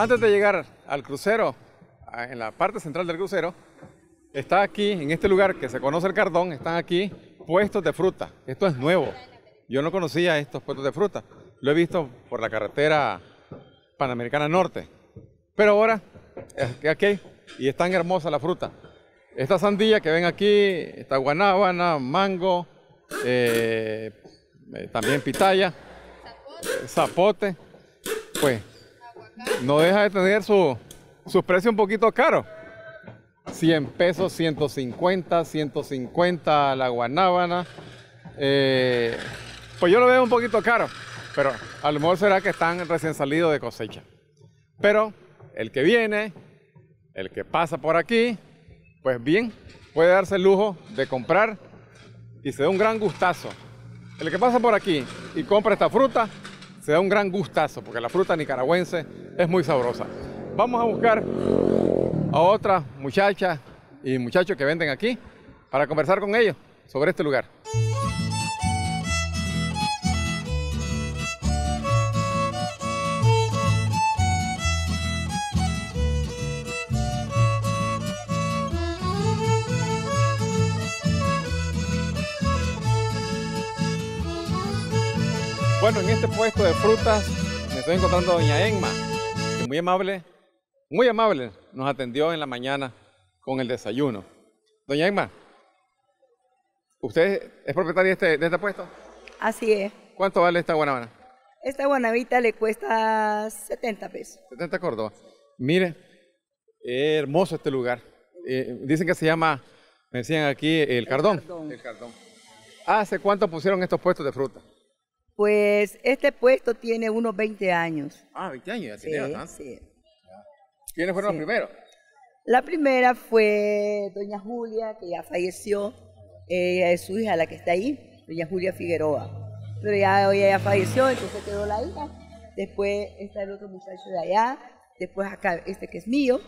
Antes de llegar al crucero, en la parte central del crucero, está aquí, en este lugar que se conoce el Cardón, están aquí puestos de fruta. Esto es nuevo. Yo no conocía estos puestos de fruta. Lo he visto por la carretera Panamericana Norte. Pero ahora, aquí, y es tan hermosa la fruta. Esta sandía que ven aquí, esta guanábana, mango, eh, eh, también pitaya, eh, zapote, pues no deja de tener su, precios precio un poquito caro. 100 pesos, 150, 150 la guanábana. Eh, pues yo lo veo un poquito caro, pero a lo mejor será que están recién salidos de cosecha. Pero el que viene, el que pasa por aquí, pues bien, puede darse el lujo de comprar y se da un gran gustazo. El que pasa por aquí y compra esta fruta, se da un gran gustazo porque la fruta nicaragüense es muy sabrosa. Vamos a buscar a otras muchachas y muchachos que venden aquí para conversar con ellos sobre este lugar. Bueno, en este puesto de frutas me estoy encontrando a doña Enma, que muy amable, muy amable, nos atendió en la mañana con el desayuno. Doña Enma, ¿usted es propietaria este, de este, puesto? Así es. ¿Cuánto vale esta guanabana? Esta guanabita le cuesta 70 pesos. 70 Córdoba. Mire, hermoso este lugar. Eh, dicen que se llama, me decían aquí, el, cardón. cardón. El cardón. ¿Hace cuánto pusieron estos puestos de fruta? Pues este puesto tiene unos 20 años. Ah, 20 años, ya se tiene ¿Quiénes fueron los primeros? La primera fue doña Julia, que ya falleció. Ella es su hija la que está ahí, doña Julia Figueroa. Pero ya ella ya falleció, entonces quedó la hija. Después está el otro muchacho de allá, después acá este que es mío,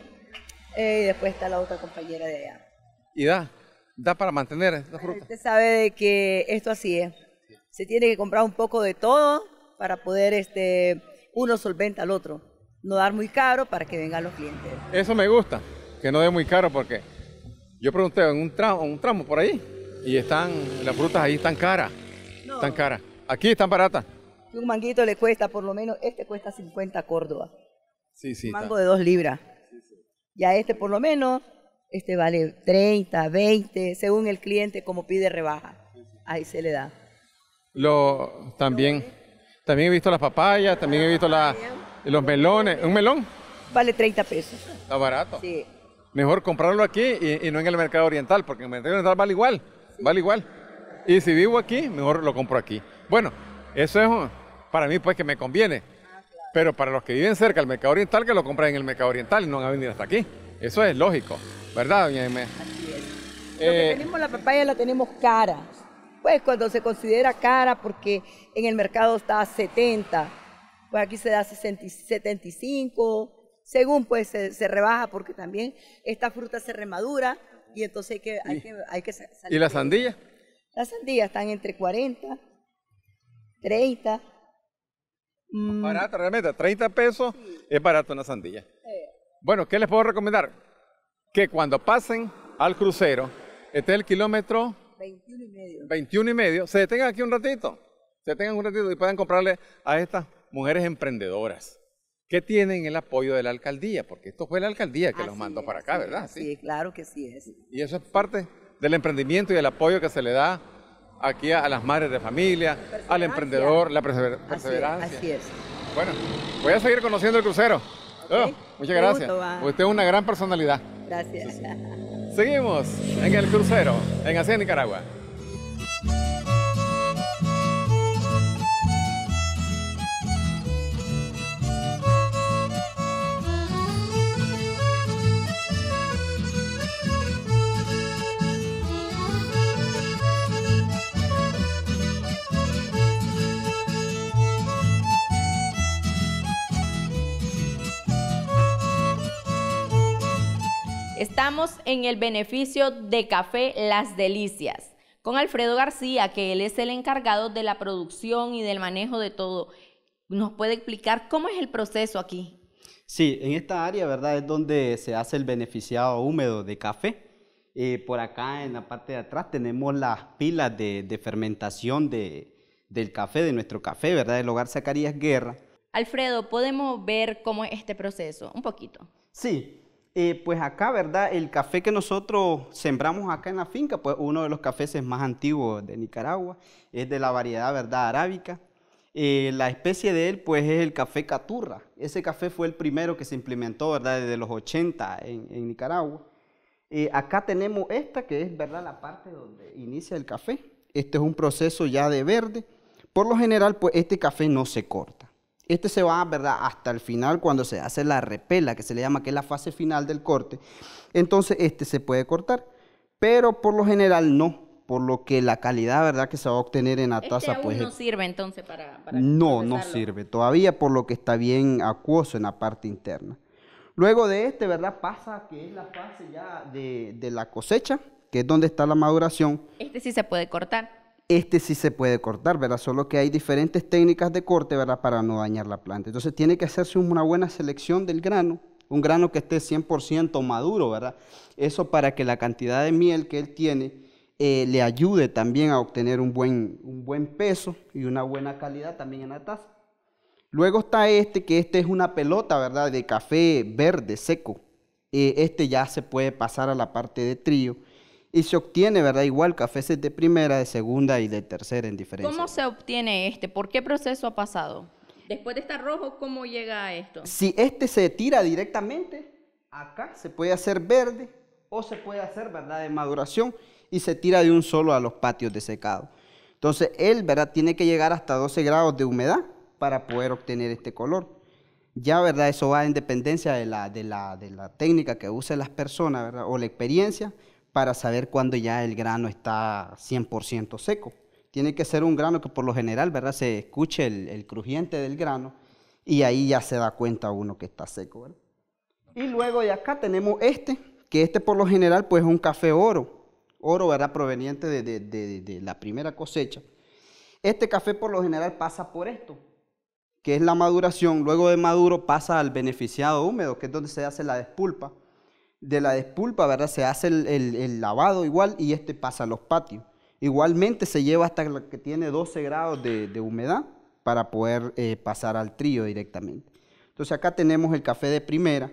eh, y después está la otra compañera de allá. ¿Y da? ¿Da para mantener la fruta? Usted sabe de que esto así es. Se tiene que comprar un poco de todo para poder este, uno solventa al otro. No dar muy caro para que vengan los clientes. Eso me gusta, que no dé muy caro porque yo pregunté en un tramo, un tramo por ahí y están las frutas ahí están caras. Están caras. Aquí están baratas. Un manguito le cuesta, por lo menos este cuesta 50 Córdoba. Sí, sí. mango de dos libras. Y a este por lo menos, este vale 30, 20, según el cliente como pide rebaja. Ahí se le da. Lo, también, también he visto las papayas, también he visto ah, los melones. ¿Un melón? Vale 30 pesos. Está barato. Mejor comprarlo aquí y, no en el mercado oriental, porque en el mercado oriental vale igual, vale igual. Y si vivo aquí, mejor lo compro aquí. Bueno, eso es para mí pues que me conviene. Ah, Pero para los que viven cerca del mercado oriental, que lo compren en el mercado oriental y no van a venir hasta aquí. Eso es lógico, ¿verdad, doña Así es. lo que eh, tenemos la papaya la tenemos cara pues cuando se considera cara, porque en el mercado está a 70, pues aquí se da 60, 75, según pues se, rebaja, porque también esta fruta se remadura y entonces hay que, hay que, salir ¿Y la sandía? Las sandías están entre 40, 30. Mm. Barata, realmente, 30 pesos es barato una sandía. Bueno, ¿qué les puedo recomendar? Que cuando pasen al crucero, este el kilómetro 21 y medio. 21 y medio. Se detengan aquí un ratito. Se detengan un ratito y puedan comprarle a estas mujeres emprendedoras que tienen el apoyo de la alcaldía, porque esto fue la alcaldía que los mandó para acá, ¿verdad? sí, claro que sí es. Y eso es parte del emprendimiento y del apoyo que se le da aquí a, las madres de familia, al emprendedor, la perseverancia. Así es, Bueno, voy a seguir conociendo el crucero. Oh, muchas gracias. Usted es una gran personalidad. Gracias. Seguimos en el crucero en Hacienda Nicaragua. en el beneficio de Café Las Delicias, con Alfredo García, que él es el encargado de la producción y del manejo de todo. ¿Nos puede explicar cómo es el proceso aquí? Sí, en esta área, ¿verdad? Es donde se hace el beneficiado húmedo de café. Eh, por acá en la parte de atrás tenemos las pilas de, fermentación del café, de nuestro café, ¿verdad? el hogar Zacarías Guerra. Alfredo, ¿podemos ver cómo es este proceso? Un poquito. Sí, eh, pues acá, ¿verdad? El café que nosotros sembramos acá en la finca, pues uno de los cafés más antiguos de Nicaragua, es de la variedad, ¿verdad? Arábica. Eh, la especie de él, pues es el café Caturra. Ese café fue el primero que se implementó, ¿verdad? Desde los 80 en, Nicaragua. Eh, acá tenemos esta, que es, ¿verdad? La parte donde inicia el café. Este es un proceso ya de verde. Por lo general, pues este café no se corta. Este se va, ¿verdad?, hasta el final cuando se hace la repela, que se le llama, que es la fase final del corte. Entonces, este se puede cortar, pero por lo general no, por lo que la calidad, ¿verdad?, que se va a obtener en la este taza, pues... no sirve entonces para... no, no sirve todavía, por lo que está bien acuoso en la parte interna. Luego de este, ¿verdad?, pasa que es la fase ya de la cosecha, que es donde está la maduración. Este sí se puede cortar este sí se puede cortar, ¿verdad? Solo que hay diferentes técnicas de corte, ¿verdad? Para no dañar la planta. Entonces tiene que hacerse una buena selección del grano, un grano que esté 100% maduro, ¿verdad? Eso para que la cantidad de miel que él tiene eh, le ayude también a obtener un buen, un buen peso y una buena calidad también en la taza. Luego está este, que este es una pelota, ¿verdad? De café verde seco. Eh, este ya se puede pasar a la parte de trío y se obtiene, ¿verdad? Igual cafés de primera, de segunda y de tercera en diferencia. ¿Cómo se obtiene este? ¿Por qué proceso ha pasado? Después de estar rojo, ¿cómo llega a esto? Si este se tira directamente, acá se puede hacer verde o se puede hacer, ¿verdad?, de maduración y se tira de un solo a los patios de secado. Entonces, él, ¿verdad?, tiene que llegar hasta 12 grados de humedad para poder obtener este color ya verdad eso va en dependencia de la, de la, técnica que usen las personas ¿verdad? o la experiencia para saber cuándo ya el grano está 100% seco. Tiene que ser un grano que por lo general, ¿verdad? Se escuche el, crujiente del grano y ahí ya se da cuenta uno que está seco, Y luego de acá tenemos este, que este por lo general pues es un café oro, oro, ¿verdad? Proveniente de, de la primera cosecha. Este café por lo general pasa por esto, que es la maduración, luego de maduro pasa al beneficiado húmedo, que es donde se hace la despulpa, de la despulpa, ¿verdad? Se hace el, lavado igual y este pasa a los patios. Igualmente se lleva hasta que tiene 12 grados de, humedad para poder eh, pasar al trío directamente. Entonces acá tenemos el café de primera.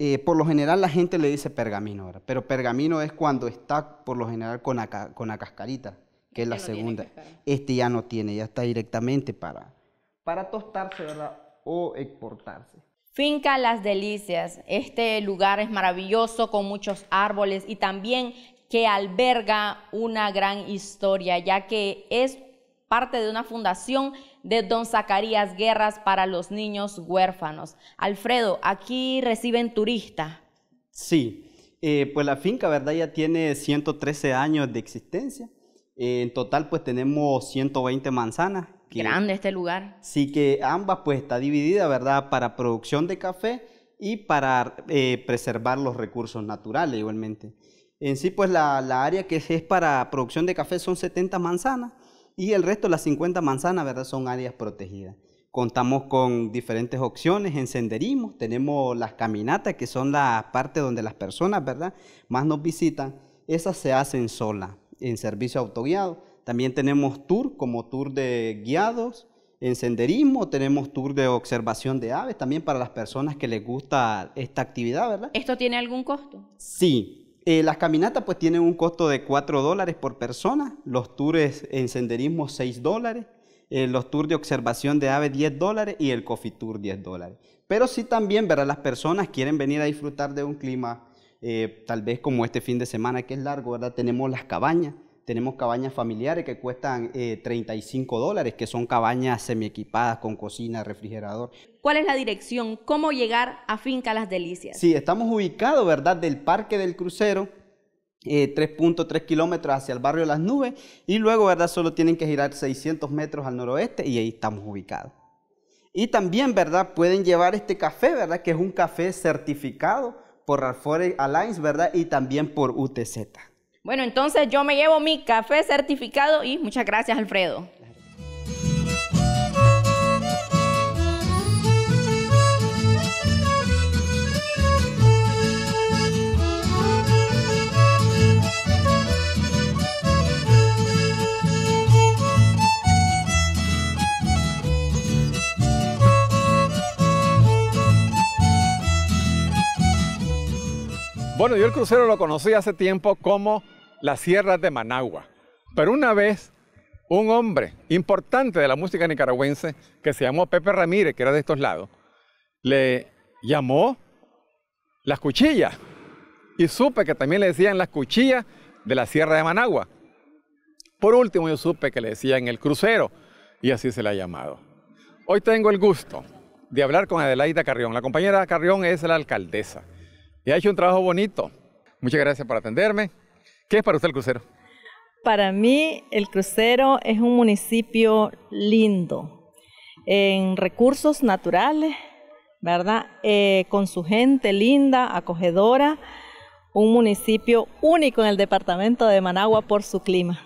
Eh, por lo general la gente le dice pergamino, ¿verdad? pero pergamino es cuando está por lo general con la, cascarita, que es la segunda. Este ya no tiene, ya está directamente para, para tostarse ¿verdad? o exportarse. Finca Las Delicias. Este lugar es maravilloso con muchos árboles y también que alberga una gran historia, ya que es parte de una fundación de don Zacarías Guerras para los niños huérfanos. Alfredo, aquí reciben turista. Sí, eh, pues la finca, ¿verdad? Ya tiene 113 años de existencia en total, pues tenemos 120 manzanas. Grande este lugar. Sí, que ambas pues está dividida, ¿verdad? Para producción de café y para eh, preservar los recursos naturales igualmente. En sí, pues la, área que es, para producción de café son 70 manzanas y el resto, las 50 manzanas, ¿verdad? Son áreas protegidas. Contamos con diferentes opciones encenderimos, tenemos las caminatas, que son la parte donde las personas, ¿verdad? Más nos visitan, esas se hacen solas en servicio autoguiado. También tenemos tour como tour de guiados en senderismo, tenemos tour de observación de aves también para las personas que les gusta esta actividad, ¿verdad? ¿Esto tiene algún costo? Sí. Eh, las caminatas pues tienen un costo de 4 dólares por persona, los tours en senderismo 6 dólares, eh, los tours de observación de aves 10 dólares y el coffee tour 10 dólares. Pero sí también, ¿verdad? Las personas quieren venir a disfrutar de un clima eh, tal vez como este fin de semana que es largo, ¿verdad? Tenemos las cabañas, tenemos cabañas familiares que cuestan 35 eh, dólares, que son cabañas semiequipadas con cocina, refrigerador. ¿Cuál es la dirección? ¿Cómo llegar a Finca Las Delicias? Sí, estamos ubicados, ¿verdad? Del Parque del Crucero, 3.3 eh, kilómetros hacia el barrio Las Nubes y luego, ¿verdad? Solo tienen que girar 600 metros al noroeste y ahí estamos ubicados. Y también, ¿verdad? Pueden llevar este café, ¿verdad? Que es un café certificado por alfredo Alliance, ¿verdad? Y también por UTZ. Bueno, entonces yo me llevo mi café certificado y muchas gracias, Alfredo. Bueno, yo el crucero lo conocí hace tiempo como las Sierra de Managua. Pero una vez, un hombre importante de la música nicaragüense, que se llamó Pepe Ramírez, que era de estos lados, le llamó las cuchillas. Y supe que también le decían las cuchillas de la Sierra de Managua. Por último, yo supe que le decían el crucero, y así se le ha llamado. Hoy tengo el gusto de hablar con Adelaida Carrión. La compañera Carrión es la alcaldesa y ha hecho un trabajo bonito. Muchas gracias por atenderme. ¿Qué es para usted el crucero? Para mí el crucero es un municipio lindo en recursos naturales, ¿verdad? Eh, con su gente linda, acogedora, un municipio único en el departamento de Managua por su clima.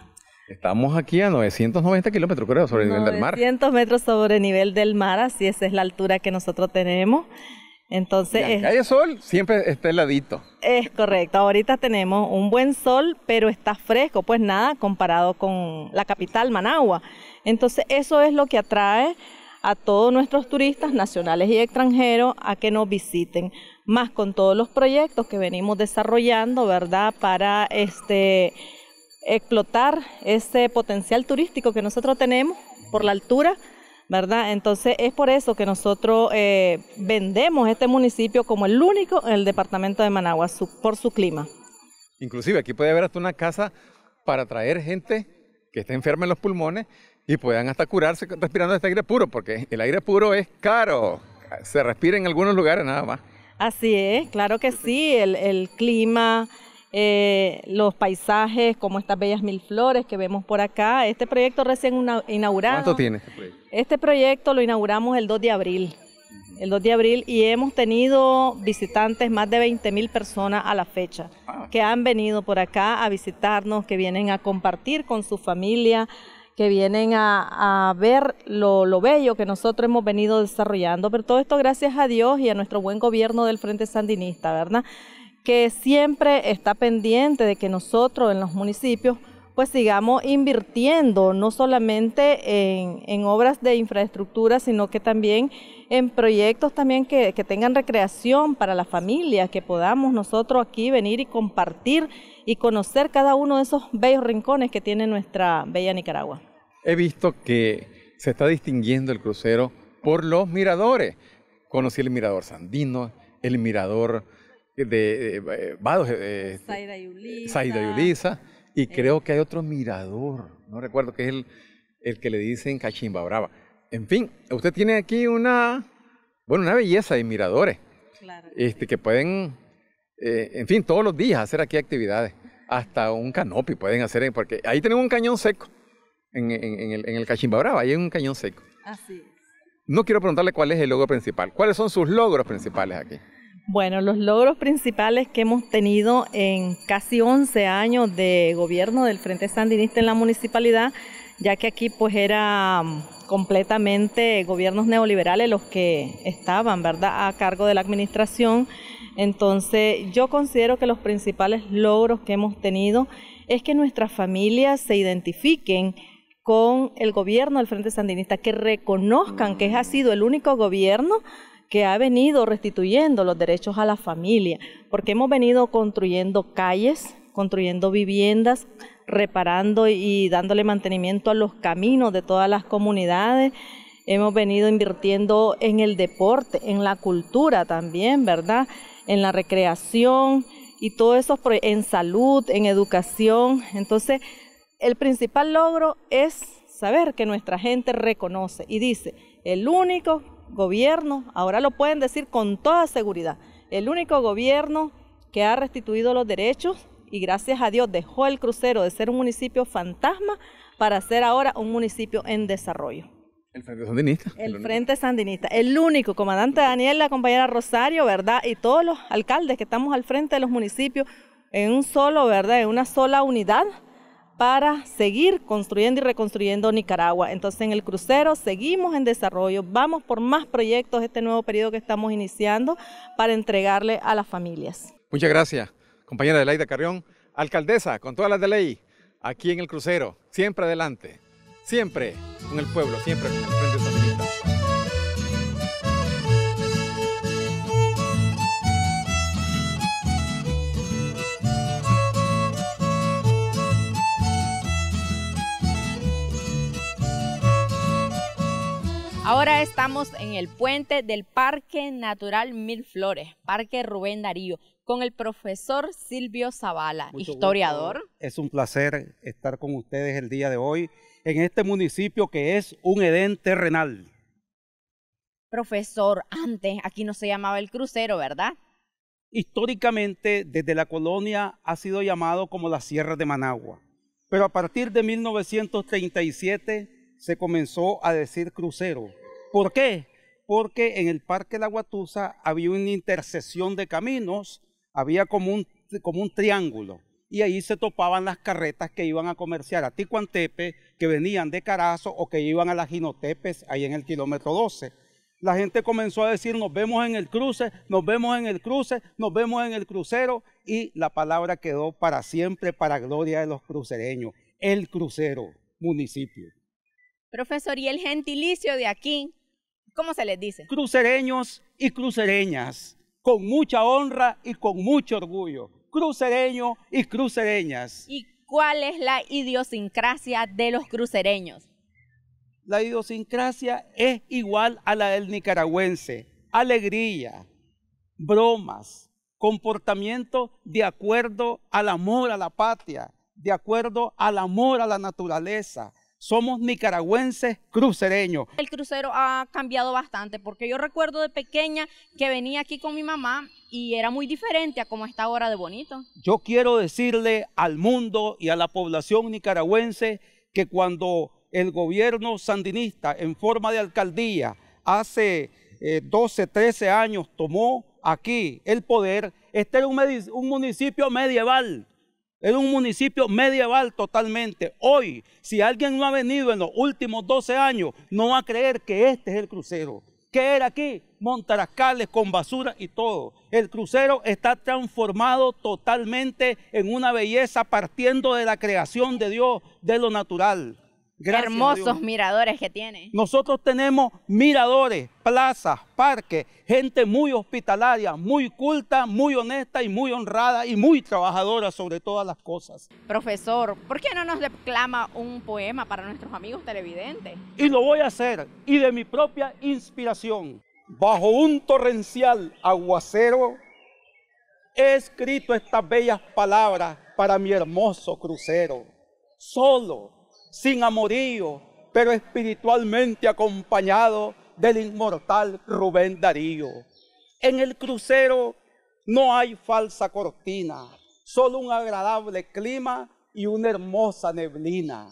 Estamos aquí a 990 kilómetros, creo, sobre el nivel del mar. 900 metros sobre el nivel del mar, así esa es la altura que nosotros tenemos. Entonces, hay calle Sol siempre está heladito. Es correcto. Ahorita tenemos un buen sol, pero está fresco, pues nada comparado con la capital Managua. Entonces, eso es lo que atrae a todos nuestros turistas nacionales y extranjeros a que nos visiten, más con todos los proyectos que venimos desarrollando, ¿verdad? Para este explotar ese potencial turístico que nosotros tenemos por la altura entonces es por eso que nosotros eh, vendemos este municipio como el único en el departamento de Managua por su clima. Inclusive aquí puede haber hasta una casa para traer gente que esté enferma en los pulmones y puedan hasta curarse respirando este aire puro, porque el aire puro es caro, se respira en algunos lugares nada más. Así es, claro que sí, el clima, eh, los paisajes como estas bellas mil flores que vemos por acá. Este proyecto recién inaugurado. ¿Cuánto tiene este proyecto? Este proyecto lo inauguramos el 2 de abril. El 2 de abril y hemos tenido visitantes, más de 20 mil personas a la fecha, ah. que han venido por acá a visitarnos, que vienen a compartir con su familia, que vienen a, ver lo, bello que nosotros hemos venido desarrollando, pero todo esto gracias a Dios y a nuestro buen gobierno del Frente Sandinista, ¿verdad? que siempre está pendiente de que nosotros en los municipios pues sigamos invirtiendo no solamente en, obras de infraestructura, sino que también en proyectos también que, que tengan recreación para la familia, que podamos nosotros aquí venir y compartir y conocer cada uno de esos bellos rincones que tiene nuestra bella Nicaragua. He visto que se está distinguiendo el crucero por los miradores. Conocí el mirador Sandino, el mirador eh, de, eh, eh, Vados y y creo que hay otro mirador, no recuerdo, que es el, el que le dicen Cachimba Brava. En fin, usted tiene aquí una, bueno, una belleza de miradores. este, que pueden, en fin, todos los días hacer aquí actividades. Hasta un canopi pueden hacer, porque ahí tenemos un cañón seco, en, en, el, Cachimba Brava, ahí hay un cañón seco. Así es. No quiero preguntarle cuál es el logro principal. ¿Cuáles son sus logros principales aquí? Bueno, los logros principales que hemos tenido en casi 11 años de gobierno del Frente Sandinista en la municipalidad, ya que aquí pues era mm, completamente gobiernos neoliberales los que estaban, ¿verdad?, a cargo de la administración. Entonces, yo considero que los principales logros que hemos tenido es que nuestras familias se identifiquen con el gobierno del Frente Sandinista, que reconozcan que ha sido el único gobierno que ha venido restituyendo los derechos a la familia, porque hemos venido construyendo calles, construyendo viviendas, reparando y dándole mantenimiento a los caminos de todas las comunidades. Hemos venido invirtiendo en el deporte, en la cultura también, ¿verdad? En la recreación y todo eso en salud, en educación. Entonces, el principal logro es saber que nuestra gente reconoce y dice, el único gobierno, ahora lo pueden decir con toda seguridad, el único gobierno que ha restituido los derechos y gracias a Dios dejó el crucero de ser un municipio fantasma para ser ahora un municipio en desarrollo. El Frente Sandinista. El, Frente Sandinista. El único, comandante Daniel, la compañera Rosario, ¿verdad? Y todos los alcaldes que estamos al frente de los municipios en un solo, ¿verdad? En una sola unidad para seguir construyendo y reconstruyendo Nicaragua. Entonces en el crucero seguimos en desarrollo, vamos por más proyectos este nuevo periodo que estamos iniciando para entregarle a las familias. Muchas gracias, compañera de Laida Carrión, alcaldesa con todas las de ley, aquí en el crucero, siempre adelante, siempre con el pueblo, siempre con el Ahora estamos en el puente del Parque Natural Mil Flores, Parque Rubén Darío, con el profesor Silvio Zavala, historiador. Es un placer estar con ustedes el día de hoy en este municipio que es un Edén terrenal. Profesor, antes aquí no se llamaba el crucero, ¿verdad? Históricamente, desde la colonia ha sido llamado como la Sierra de Managua, pero a partir de 1937 se comenzó a decir crucero. ¿Por qué? Porque en el Parque La Guatusa había una intersección de caminos, había como un, como un triángulo, y ahí se topaban las carretas que iban a comerciar a Ticuantepe, que venían de Carazo o que iban a las Ginotepes, ahí en el kilómetro 12 la gente comenzó a decir, nos vemos en el cruce, nos vemos en el cruce, nos vemos en el crucero, y la palabra quedó para siempre, para gloria de los crucereños, el crucero, municipio. Profesor, ¿y el gentilicio de aquí? ¿Cómo se les dice? Crucereños y crucereñas, con mucha honra y con mucho orgullo. Crucereños y crucereñas. ¿Y cuál es la idiosincrasia de los crucereños? La idiosincrasia es igual a la del nicaragüense. Alegría, bromas, comportamiento de acuerdo al amor a la patria, de acuerdo al amor a la naturaleza, somos nicaragüenses crucereños. El crucero ha cambiado bastante porque yo recuerdo de pequeña que venía aquí con mi mamá y era muy diferente a como está ahora de bonito. Yo quiero decirle al mundo y a la población nicaragüense que cuando el gobierno sandinista en forma de alcaldía hace 12, eh, 13 años tomó aquí el poder, este era un municipio medieval era un municipio medieval totalmente. Hoy, si alguien no ha venido en los últimos 12 años, no va a creer que este es el crucero. ¿Qué era aquí? Montarascales con basura y todo. El crucero está transformado totalmente en una belleza partiendo de la creación de Dios, de lo natural hermosos miradores que tiene. Nosotros tenemos miradores, plazas, parques, gente muy hospitalaria, muy culta, muy honesta y muy honrada y muy trabajadora sobre todas las cosas. Profesor, ¿por qué no nos declama un poema para nuestros amigos televidentes? Y lo voy a hacer, y de mi propia inspiración. Bajo un torrencial aguacero, he escrito estas bellas palabras para mi hermoso crucero. Solo sin amorío, pero espiritualmente acompañado del inmortal Rubén Darío. En el crucero no hay falsa cortina, solo un agradable clima y una hermosa neblina.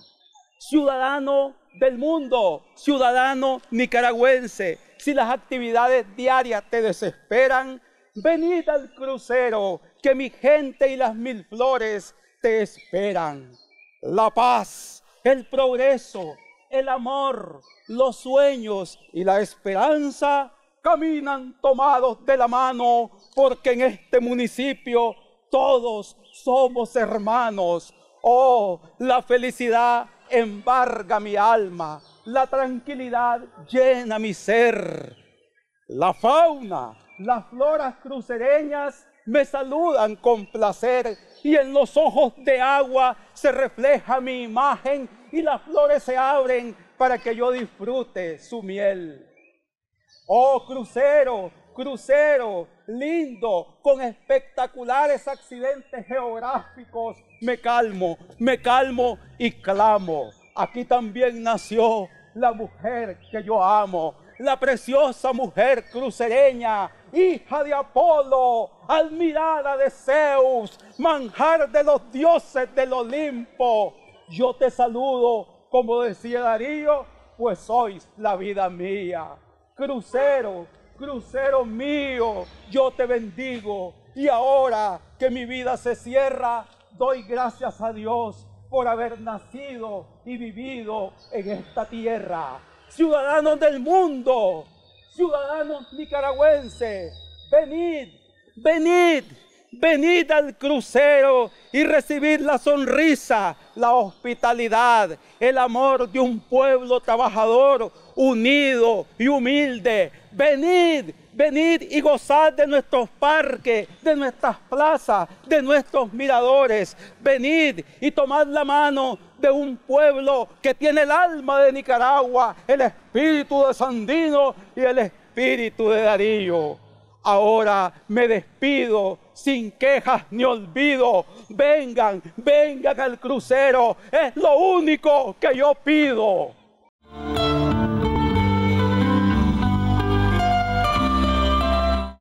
Ciudadano del mundo, ciudadano nicaragüense, si las actividades diarias te desesperan, venid al crucero, que mi gente y las mil flores te esperan. La paz el progreso, el amor, los sueños y la esperanza caminan tomados de la mano porque en este municipio todos somos hermanos. Oh, la felicidad embarga mi alma, la tranquilidad llena mi ser. La fauna, las floras crucereñas me saludan con placer y en los ojos de agua se refleja mi imagen y las flores se abren para que yo disfrute su miel. Oh crucero, crucero, lindo, con espectaculares accidentes geográficos, me calmo, me calmo y clamo. Aquí también nació la mujer que yo amo, la preciosa mujer crucereña, hija de Apolo, admirada de Zeus, manjar de los dioses del Olimpo. Yo te saludo, como decía Darío, pues sois la vida mía. Crucero, crucero mío, yo te bendigo. Y ahora que mi vida se cierra, doy gracias a Dios por haber nacido y vivido en esta tierra. Ciudadanos del mundo, ciudadanos nicaragüenses, venid, venid, venid al crucero y recibid la sonrisa, la hospitalidad, el amor de un pueblo trabajador, unido y humilde. Venid, venid y gozad de nuestros parques, de nuestras plazas, de nuestros miradores. Venid y tomad la mano de un pueblo que tiene el alma de Nicaragua, el espíritu de Sandino y el espíritu de Darío. Ahora me despido sin quejas ni olvido. Vengan, vengan al crucero. Es lo único que yo pido.